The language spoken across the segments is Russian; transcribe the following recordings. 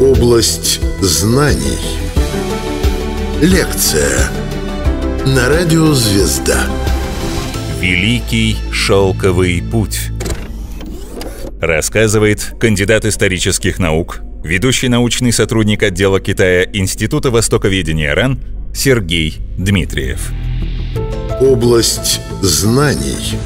Область знаний. Лекция на радио «Звезда». Великий шелковый путь. Рассказывает кандидат исторических наук, ведущий научный сотрудник отдела Китая Института Востоковедения РАН Сергей Дмитриев. Область знаний.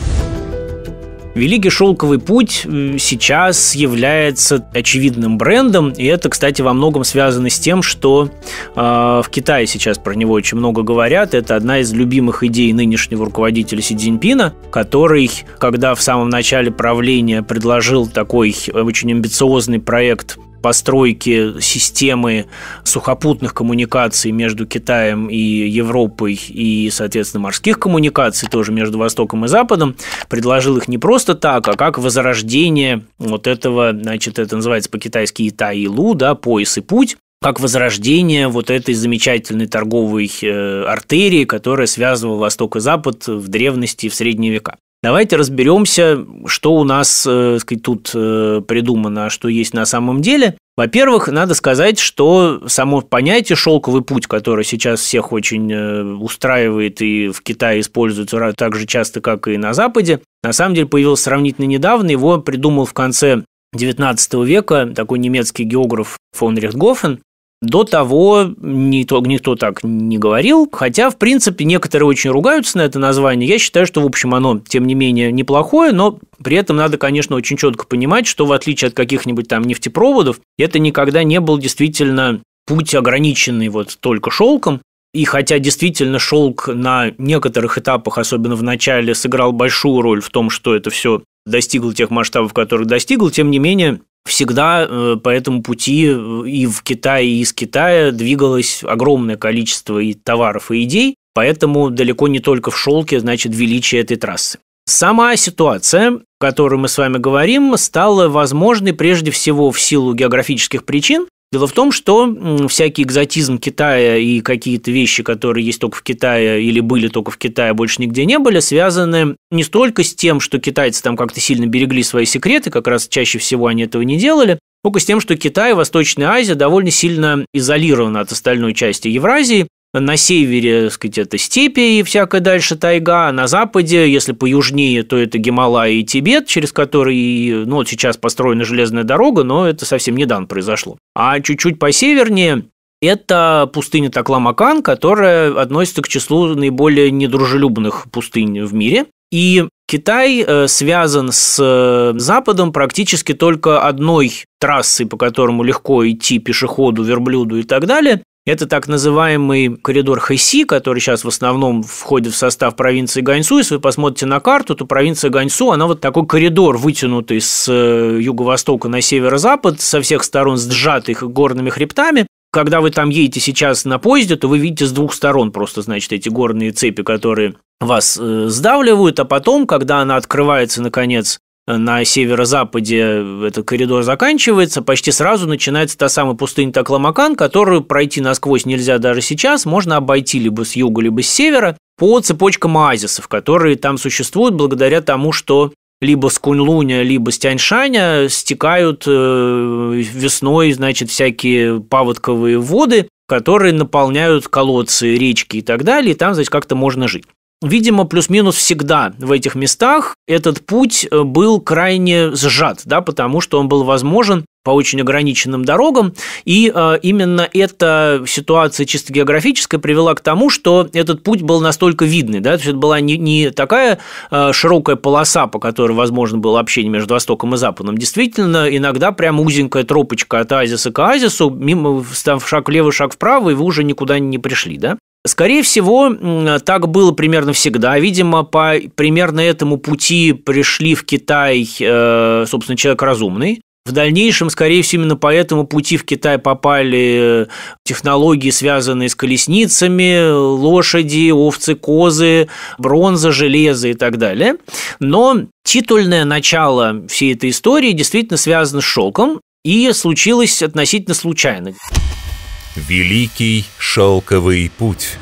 Великий шелковый путь сейчас является очевидным брендом, и это, кстати, во многом связано с тем, что э, в Китае сейчас про него очень много говорят. Это одна из любимых идей нынешнего руководителя Си Цзиньпина, который, когда в самом начале правления предложил такой очень амбициозный проект постройки системы сухопутных коммуникаций между Китаем и Европой и, соответственно, морских коммуникаций тоже между Востоком и Западом, предложил их не просто так, а как возрождение вот этого, значит, это называется по-китайски Итаилу, да, пояс и путь, как возрождение вот этой замечательной торговой э, артерии, которая связывала Восток и Запад в древности и в средние века. Давайте разберемся, что у нас э, сказать, тут э, придумано, а что есть на самом деле. Во-первых, надо сказать, что само понятие «шелковый путь», которое сейчас всех очень э, устраивает и в Китае используется так же часто, как и на Западе, на самом деле появилось сравнительно недавно. Его придумал в конце XIX века такой немецкий географ фон Рихтгофен. До того никто, никто так не говорил, хотя, в принципе, некоторые очень ругаются на это название. Я считаю, что, в общем, оно, тем не менее, неплохое, но при этом надо, конечно, очень четко понимать, что, в отличие от каких-нибудь там нефтепроводов, это никогда не был действительно путь ограниченный вот только шелком. И хотя действительно шелк на некоторых этапах, особенно в начале, сыграл большую роль в том, что это все достигла тех масштабов, которых достигла, тем не менее, всегда э, по этому пути э, и в Китае, и из Китая двигалось огромное количество и товаров, и идей, поэтому далеко не только в шелке, значит, величие этой трассы. Сама ситуация, о которой мы с вами говорим, стала возможной прежде всего в силу географических причин, Дело в том, что всякий экзотизм Китая и какие-то вещи, которые есть только в Китае или были только в Китае, больше нигде не были, связаны не столько с тем, что китайцы там как-то сильно берегли свои секреты, как раз чаще всего они этого не делали, только с тем, что Китай и Восточная Азия довольно сильно изолированы от остальной части Евразии, на севере, так сказать, это степи и всякая дальше тайга, а на западе, если поюжнее, то это Гималай и Тибет, через который, ну, вот сейчас построена железная дорога, но это совсем недавно произошло. А чуть-чуть посевернее это пустыня Такламакан, которая относится к числу наиболее недружелюбных пустынь в мире. И Китай э, связан с э, Западом практически только одной трассой, по которому легко идти пешеходу, верблюду и так далее. Это так называемый коридор Хэси, который сейчас в основном входит в состав провинции Ганьсу. Если вы посмотрите на карту, то провинция Ганьсу, она вот такой коридор, вытянутый с э, юго-востока на северо-запад, со всех сторон сжатых горными хребтами. Когда вы там едете сейчас на поезде, то вы видите с двух сторон просто, значит, эти горные цепи, которые вас э, сдавливают, а потом, когда она открывается, наконец, Э, на северо-западе э, этот коридор заканчивается, почти сразу начинается та самая пустыня Такламакан, которую пройти насквозь нельзя даже сейчас, можно обойти либо с юга, либо с севера по цепочкам оазисов, которые там существуют благодаря тому, что либо с Куньлуня, либо с Тяньшаня стекают э, весной, значит, всякие паводковые воды, которые наполняют колодцы, речки и так далее, и там, значит, как-то можно жить видимо, плюс-минус всегда в этих местах этот путь э, был крайне сжат, да, потому что он был возможен по очень ограниченным дорогам, и э, именно эта ситуация чисто географическая привела к тому, что этот путь был настолько видный, да, то есть это была не, не такая э, широкая полоса, по которой возможно было общение между Востоком и Западом, действительно, иногда прям узенькая тропочка от оазиса к оазису, мимо, там шаг влево, шаг вправо, и вы уже никуда не пришли, да. Скорее всего, так было примерно всегда. Видимо, по примерно этому пути пришли в Китай, э, собственно, человек разумный. В дальнейшем, скорее всего, именно по этому пути в Китай попали э, технологии, связанные с колесницами, лошади, овцы, козы, бронза, железо и так далее. Но титульное начало всей этой истории действительно связано с шелком и случилось относительно случайно. Великий шелковый путь.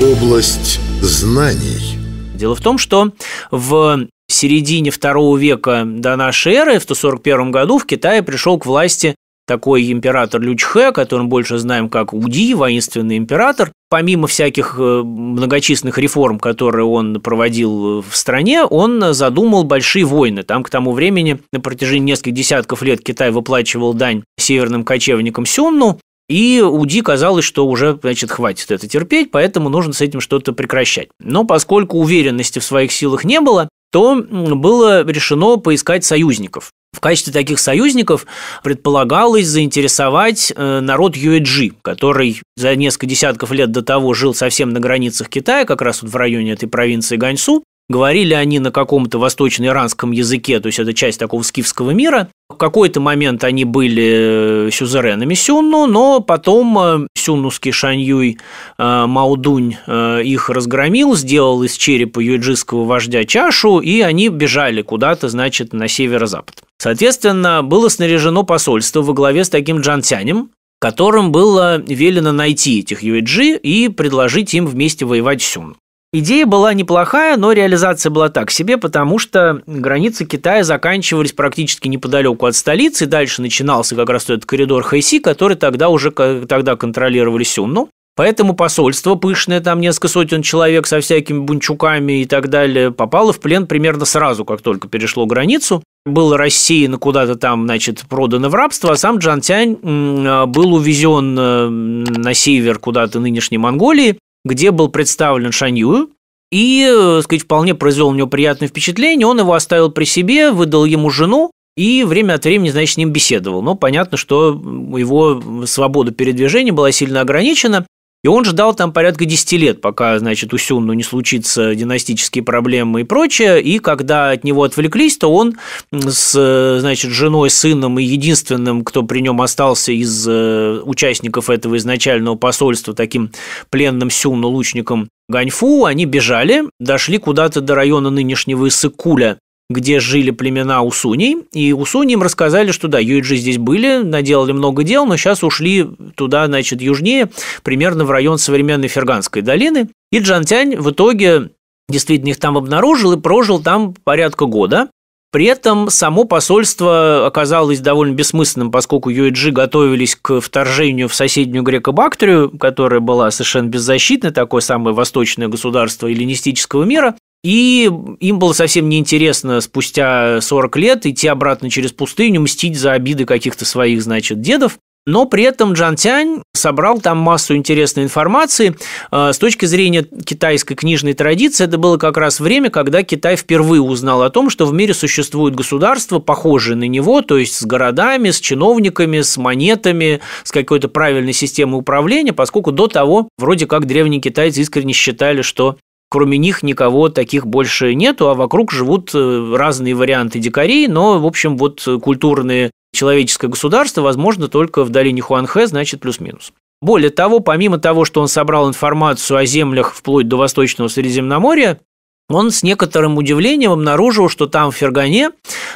Область знаний. Дело в том, что в середине второго века до нашей эры, в 141 году, в Китае пришел к власти такой император Лючхэ, которым больше знаем как Уди, воинственный император, помимо всяких э, многочисленных реформ, которые он проводил в стране, он задумал большие войны. Там к тому времени на протяжении нескольких десятков лет Китай выплачивал дань северным кочевникам Сюнну, и Уди казалось, что уже, значит, хватит это терпеть, поэтому нужно с этим что-то прекращать. Но поскольку уверенности в своих силах не было, то было решено поискать союзников. В качестве таких союзников предполагалось заинтересовать э, народ Юэджи, который за несколько десятков лет до того жил совсем на границах Китая, как раз вот в районе этой провинции Ганьсу. Говорили они на каком-то восточно-иранском языке, то есть это часть такого скифского мира. В какой-то момент они были э, сюзеренами Сюнну, но потом э, сюннуский Шаньюй Маудунь их разгромил, сделал из черепа юджистского вождя чашу, и они бежали куда-то, значит, на северо-запад. Соответственно, было снаряжено посольство во главе с таким Джантянем, которым было велено найти этих Юэджи и предложить им вместе воевать Сюн. Идея была неплохая, но реализация была так себе, потому что границы Китая заканчивались практически неподалеку от столицы, и дальше начинался как раз этот коридор Хэйси, который тогда уже тогда контролировали Сюнну. Поэтому посольство пышное, там несколько сотен человек со всякими бунчуками и так далее, попало в плен примерно сразу, как только перешло границу. Было рассеяно куда-то там, значит, продано в рабство, а сам Джан Тянь а, был увезен э, на север куда-то нынешней Монголии, где был представлен Шанью, и, э, так сказать, вполне произвел у него приятное впечатление, он его оставил при себе, выдал ему жену, и время от времени, значит, с ним беседовал. Но понятно, что его свобода передвижения была сильно ограничена, и он ждал там порядка 10 лет, пока, значит, у Сюнну не случится династические проблемы и прочее. И когда от него отвлеклись, то он с, значит, женой, сыном и единственным, кто при нем остался из э, участников этого изначального посольства, таким пленным Сюнну лучником Ганьфу, они бежали, дошли куда-то до района нынешнего Иссыкуля, где жили племена Усуни, и Усуни рассказали, что да, Юиджи здесь были, наделали много дел, но сейчас ушли туда, значит, южнее, примерно в район современной Ферганской долины, и Джантянь в итоге действительно их там обнаружил и прожил там порядка года. При этом само посольство оказалось довольно бессмысленным, поскольку UEG готовились к вторжению в соседнюю Греко-Бактрию, которая была совершенно беззащитна, такое самое восточное государство эллинистического мира, и им было совсем неинтересно спустя 40 лет идти обратно через пустыню, мстить за обиды каких-то своих, значит, дедов. Но при этом Джан Тянь собрал там массу интересной информации. А, с точки зрения китайской книжной традиции, это было как раз время, когда Китай впервые узнал о том, что в мире существуют государства, похожие на него, то есть с городами, с чиновниками, с монетами, с какой-то правильной системой управления, поскольку до того вроде как древние китайцы искренне считали, что кроме них никого таких больше нету, а вокруг живут э, разные варианты дикарей, но, в общем, вот культурное человеческое государство, возможно, только в долине Хуанхэ, значит, плюс-минус. Более того, помимо того, что он собрал информацию о землях вплоть до Восточного Средиземноморья, он с некоторым удивлением обнаружил, что там в Фергане,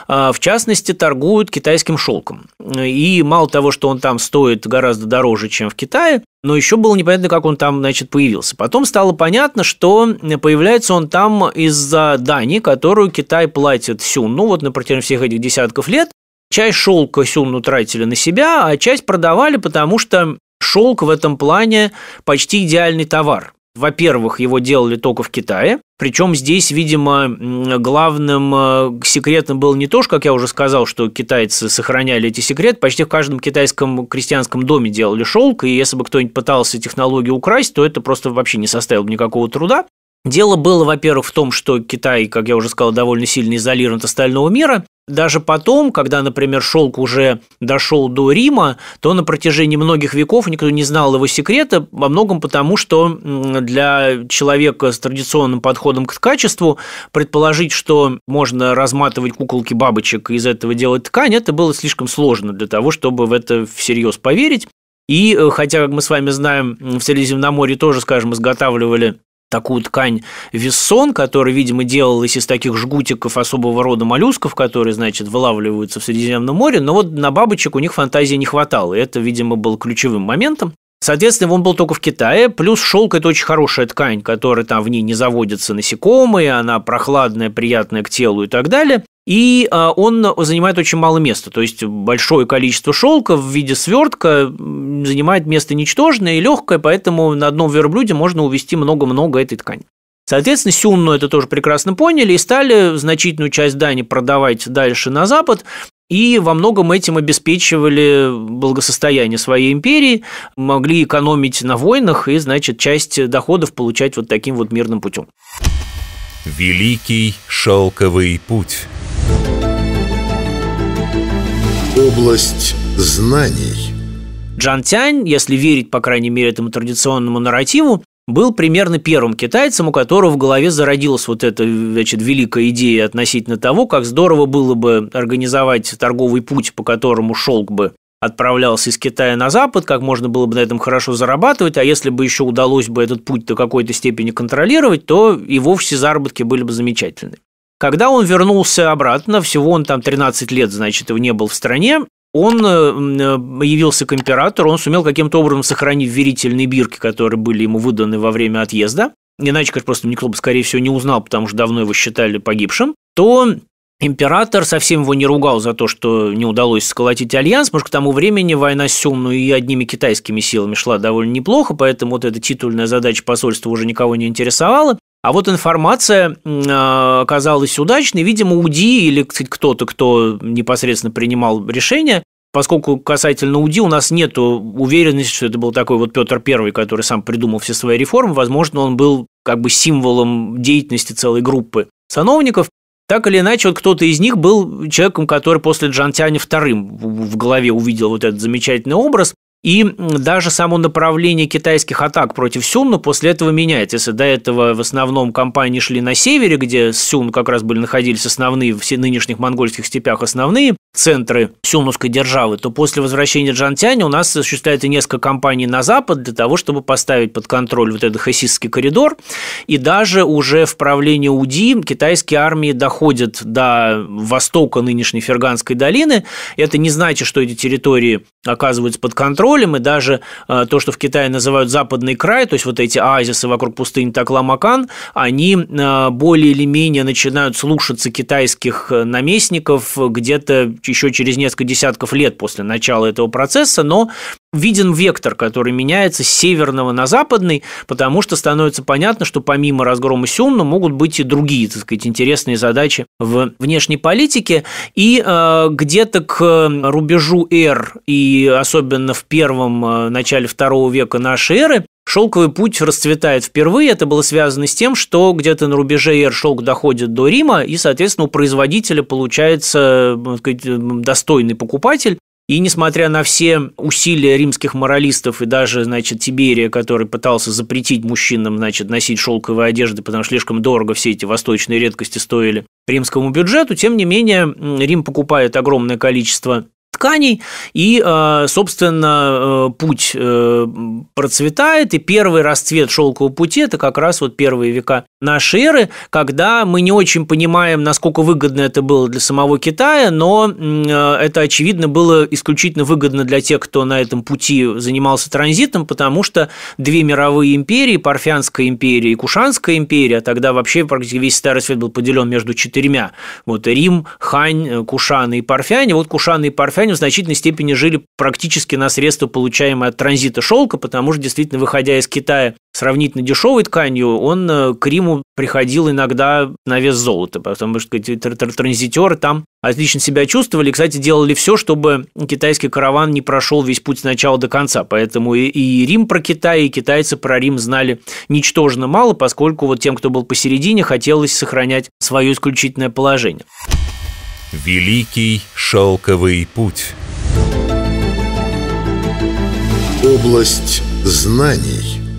а, в частности, торгуют китайским шелком. И мало того, что он там стоит гораздо дороже, чем в Китае, но еще было непонятно, как он там, значит, появился. Потом стало понятно, что появляется он там из-за дани, которую Китай платит сюн, ну вот на протяжении всех этих десятков лет. Часть шелка сюн тратили на себя, а часть продавали, потому что шелк в этом плане почти идеальный товар. Во-первых, его делали только в Китае. Причем здесь, видимо, главным э, секретом было не то, что, как я уже сказал, что китайцы сохраняли эти секреты. Почти в каждом китайском крестьянском доме делали шелк, и если бы кто-нибудь пытался технологию украсть, то это просто вообще не составило бы никакого труда. Дело было, во-первых, в том, что Китай, как я уже сказал, довольно сильно изолирован от остального мира, даже потом, когда, например, шелк уже дошел до Рима, то на протяжении многих веков никто не знал его секрета, во многом потому, что для человека с традиционным подходом к качеству предположить, что можно разматывать куколки бабочек и из этого делать ткань, это было слишком сложно для того, чтобы в это всерьез поверить. И э, хотя, как мы с вами знаем, в Средиземноморье тоже, скажем, изготавливали такую ткань вессон, которая, видимо, делалась из таких жгутиков особого рода моллюсков, которые, значит, вылавливаются в Средиземном море, но вот на бабочек у них фантазии не хватало. И это, видимо, был ключевым моментом. Соответственно, он был только в Китае, плюс шелк – это очень хорошая ткань, которая там в ней не заводятся насекомые, она прохладная, приятная к телу и так далее и а, он занимает очень мало места. То есть большое количество шелка в виде свертка занимает место ничтожное и легкое, поэтому на одном верблюде можно увести много-много этой ткани. Соответственно, Сюнну это тоже прекрасно поняли и стали значительную часть дани продавать дальше на Запад, и во многом этим обеспечивали благосостояние своей империи, могли экономить на войнах и, значит, часть доходов получать вот таким вот мирным путем. Великий шелковый путь – Область знаний. Джан Тянь, если верить, по крайней мере, этому традиционному нарративу, был примерно первым китайцем, у которого в голове зародилась вот эта, значит, великая идея относительно того, как здорово было бы организовать торговый путь, по которому шелк бы отправлялся из Китая на Запад, как можно было бы на этом хорошо зарабатывать, а если бы еще удалось бы этот путь до какой-то степени контролировать, то и вовсе заработки были бы замечательны. Когда он вернулся обратно, всего он там 13 лет, значит, его не был в стране, он э, э, явился к императору, он сумел каким-то образом сохранить верительные бирки, которые были ему выданы во время отъезда, иначе, конечно, просто никто бы, скорее всего, не узнал, потому что давно его считали погибшим, то Император совсем его не ругал за то, что не удалось сколотить альянс, потому что к тому времени война с Сюмну и одними китайскими силами шла довольно неплохо, поэтому вот эта титульная задача посольства уже никого не интересовала. А вот информация а, оказалась удачной. Видимо, УДИ или кто-то, кто непосредственно принимал решение, поскольку касательно УДИ у нас нет уверенности, что это был такой вот Петр Первый, который сам придумал все свои реформы, возможно, он был как бы символом деятельности целой группы сановников. Так или иначе, вот кто-то из них был человеком, который после Джантяня вторым в голове увидел вот этот замечательный образ, и даже само направление китайских атак против Сюна после этого меняется. Если до этого в основном компании шли на севере, где Сюн как раз были находились основные, все нынешних монгольских степях основные центры Сюнуской державы, то после возвращения Джантяня у нас осуществляется несколько компаний на запад для того, чтобы поставить под контроль вот этот хасистский коридор. И даже уже в правлении УДИ китайские армии доходят до востока нынешней Ферганской долины. Это не значит, что эти территории оказываются под контроль контролем, и даже э, то, что в Китае называют западный край, то есть вот эти оазисы вокруг пустыни Такламакан, они э, более или менее начинают слушаться китайских э, наместников где-то еще через несколько десятков лет после начала этого процесса, но виден вектор, который меняется с северного на западный, потому что становится понятно, что помимо разгрома Сюмна могут быть и другие, так сказать, интересные задачи в внешней политике. И э, где-то к рубежу Р и особенно в первом э, начале второго века нашей эры, Шелковый путь расцветает впервые. Это было связано с тем, что где-то на рубеже Эр шелк доходит до Рима, и, соответственно, у производителя получается э, сказать, э, достойный покупатель, и несмотря на все усилия римских моралистов и даже, значит, Тиберия, который пытался запретить мужчинам, значит, носить шелковые одежды, потому что слишком дорого все эти восточные редкости стоили римскому бюджету, тем не менее Рим покупает огромное количество тканей, и, э, собственно, э, путь э, процветает, и первый расцвет шелкового пути – это как раз вот первые века нашей эры, когда мы не очень понимаем, насколько выгодно это было для самого Китая, но это, очевидно, было исключительно выгодно для тех, кто на этом пути занимался транзитом, потому что две мировые империи, Парфянская империя и Кушанская империя, а тогда вообще практически весь Старый Свет был поделен между четырьмя, вот Рим, Хань, Кушаны и Парфяне, вот Кушаны и Парфяне крестьяне в значительной степени жили практически на средства, получаемые от транзита шелка, потому что действительно, выходя из Китая сравнительно дешевой тканью, он э, к Риму приходил иногда на вес золота, потому что транзитеры там отлично себя чувствовали. Кстати, делали все, чтобы китайский караван не прошел весь путь с начала до конца. Поэтому и, и Рим про Китай, и китайцы про Рим знали ничтожно мало, поскольку вот тем, кто был посередине, хотелось сохранять свое исключительное положение. Великий шелковый путь. Область знаний –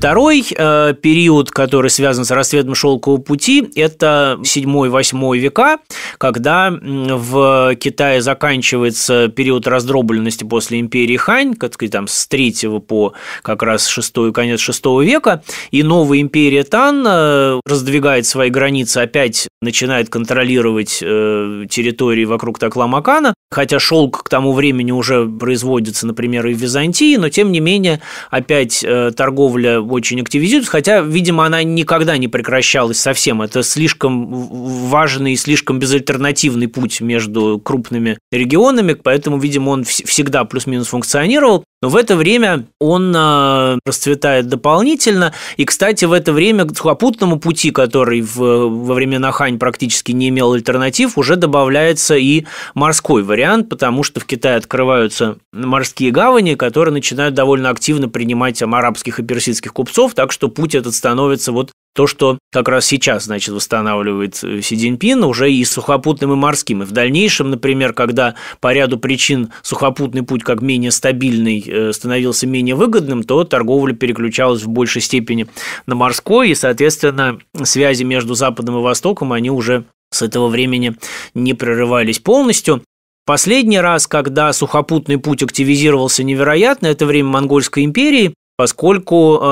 Второй э, период, который связан с расцветом шелкового пути, это 7-8 века, когда в Китае заканчивается период раздробленности после империи Хань, как сказать, там с 3 по как раз 6, конец 6 века, и новая империя Тан э, раздвигает свои границы, опять начинает контролировать э, территории вокруг Такламакана, хотя шелк к тому времени уже производится, например, и в Византии, но тем не менее опять торговля очень активизируется, хотя, видимо, она никогда не прекращалась совсем. Это слишком важный и слишком безальтернативный путь между крупными регионами, поэтому, видимо, он всегда плюс-минус функционировал. Но в это время он а, расцветает дополнительно. И, кстати, в это время к сухопутному пути, который в, во времена Хань практически не имел альтернатив, уже добавляется и морской вариант, потому что в Китае открываются морские гавани, которые начинают довольно активно принимать там, арабских и персидских купцов, так что путь этот становится вот то, что как раз сейчас, значит, восстанавливает э, Си Цзиньпин, уже и сухопутным, и морским. И в дальнейшем, например, когда по ряду причин сухопутный путь как менее стабильный э, становился менее выгодным, то торговля переключалась в большей степени на морской, и, соответственно, связи между Западом и Востоком, они уже с этого времени не прерывались полностью. Последний раз, когда сухопутный путь активизировался невероятно, это время Монгольской империи, поскольку э,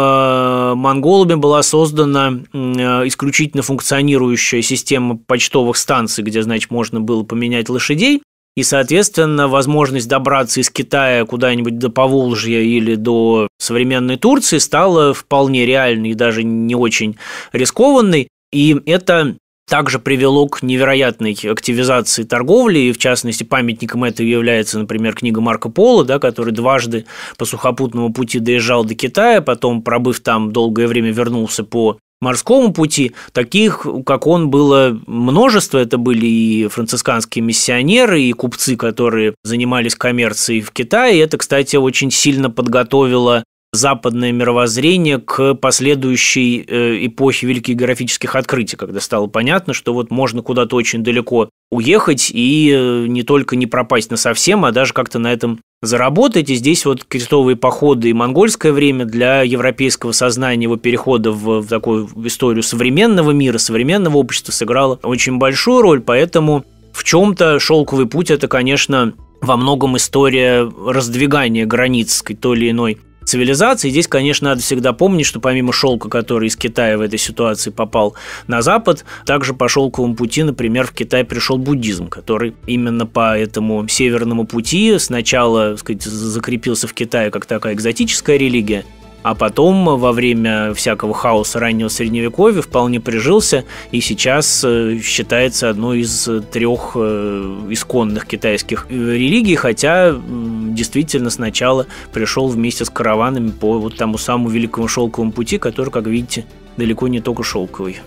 монголами была создана э, исключительно функционирующая система почтовых станций, где, значит, можно было поменять лошадей. И, соответственно, возможность добраться из Китая куда-нибудь до Поволжья или до современной Турции стала вполне реальной и даже не очень рискованной. И это также привело к невероятной активизации торговли, и в частности памятником этого является, например, книга Марко Поло, да, который дважды по сухопутному пути доезжал до Китая, потом, пробыв там долгое время, вернулся по морскому пути. Таких, как он, было множество. Это были и францисканские миссионеры, и купцы, которые занимались коммерцией в Китае. И это, кстати, очень сильно подготовило западное мировоззрение к последующей э, эпохе великих географических открытий, когда стало понятно, что вот можно куда-то очень далеко уехать и э, не только не пропасть на совсем, а даже как-то на этом заработать. И здесь вот крестовые походы и монгольское время для европейского сознания его перехода в, в такую историю современного мира, современного общества сыграло очень большую роль, поэтому в чем-то шелковый путь это, конечно, во многом история раздвигания границ то или иной Цивилизации. Здесь, конечно, надо всегда помнить, что помимо шелка, который из Китая в этой ситуации попал на Запад, также по шелковому пути, например, в Китай пришел буддизм, который именно по этому северному пути сначала, так сказать, закрепился в Китае как такая экзотическая религия, а потом во время всякого хаоса раннего средневековья вполне прижился и сейчас э, считается одной из трех э, исконных китайских э, религий, хотя действительно сначала пришел вместе с караванами по вот тому самому Великому Шелковому пути, который, как видите, далеко не только шелковый.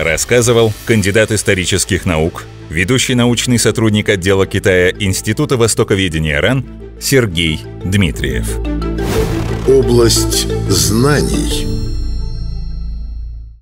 Рассказывал кандидат исторических наук, ведущий научный сотрудник отдела Китая Института Востоковедения РАН Сергей Дмитриев. Область знаний.